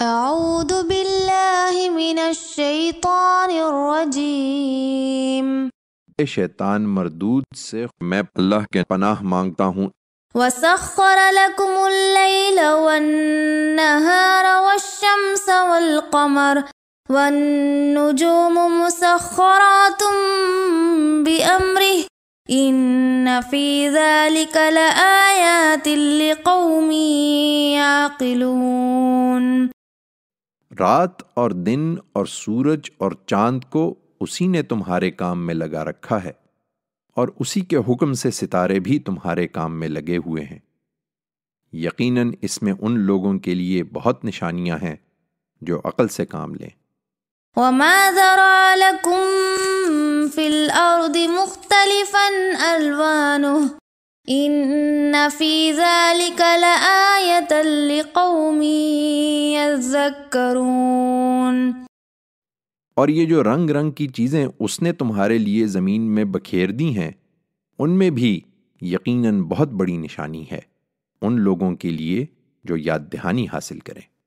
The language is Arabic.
أعوذ بالله من الشيطان الرجيم شیطان مردود سے میں اللہ کے پناہ مانگتا ہوں وسخر لكم الليل والنهار والشمس والقمر والنجوم مسخرات بأمره إن في ذلك لآيات لقوم يعقلون रात और दिन और सूरज और चांद को उसी ने तुम्हारे काम में लगा रखा है और उसी के हुक्म से सितारे भी तुम्हारे काम में लगे हुए हैं यकीनन इसमें उन लोगों के लिए बहुत निशानियां हैं जो अकल से काम लें وما لقومی یذکرون اور یہ جو رنگ رنگ کی چیزیں اس نے تمہارے لیے زمین میں بکھیر دی ہیں ان میں بھی یقیناً بہت بڑی نشانی ہے ان لوگوں کے لیے جو یاد دہانی حاصل کریں